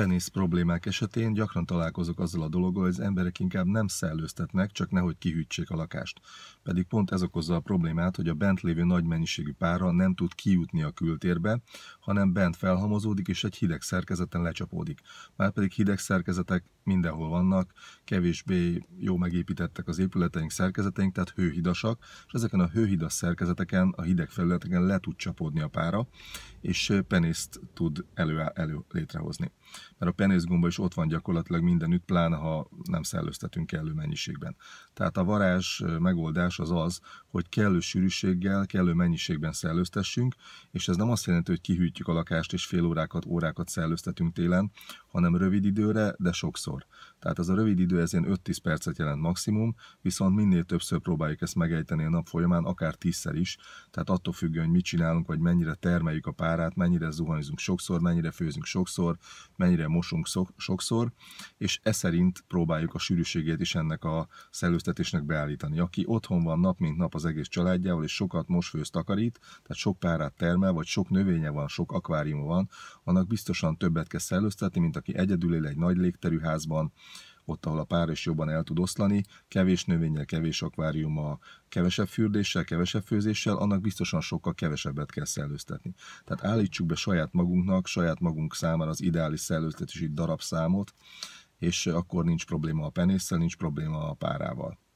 penész problémák esetén gyakran találkozok azzal a dologgal, hogy az emberek inkább nem szellőztetnek, csak nehogy kihűtsék a lakást. Pedig pont ez okozza a problémát, hogy a bent lévő nagy mennyiségű pára nem tud kijutni a kültérbe, hanem bent felhamozódik és egy hideg szerkezeten lecsapódik. Márpedig hideg szerkezetek mindenhol vannak, kevésbé jó megépítettek az épületeink, szerkezeteink, tehát hőhidasak, és ezeken a hőhidas szerkezeteken, a hideg felületeken le tud csapódni a pára, és penészt tud elő, elő létrehozni mert a penészgomba is ott van gyakorlatilag mindenütt, pláne ha nem szellőztetünk kellő mennyiségben. Tehát a varázs megoldás az az, hogy kellő sűrűséggel, kellő mennyiségben szellőztessünk, és ez nem azt jelenti, hogy kihűtjük a lakást és fél órákat, órákat szellőztetünk télen, hanem rövid időre, de sokszor. Tehát ez a rövid idő ez ilyen 5-10 percet jelent maximum, viszont minél többször próbáljuk ezt megejteni a nap folyamán, akár tízszer is, tehát attól függően, hogy mit csinálunk, vagy mennyire termeljük a párát, mennyire zuhanyzunk sokszor, mennyire főzünk sokszor, mennyire mennyire mosunk sokszor, és e szerint próbáljuk a sűrűségét is ennek a szellőztetésnek beállítani. Aki otthon van nap mint nap az egész családjával, és sokat mosfőz takarít, tehát sok párát termel, vagy sok növénye van, sok akvárium van, annak biztosan többet kell szellőztetni, mint aki egyedül él egy nagy légterű házban, ott, ahol a páros jobban el tud oszlani, kevés növényel, kevés akváriuma, kevesebb fürdéssel, kevesebb főzéssel, annak biztosan sokkal kevesebbet kell szellőztetni. Tehát állítsuk be saját magunknak, saját magunk számára az ideális szellőztetési darabszámot, és akkor nincs probléma a penésszel, nincs probléma a párával.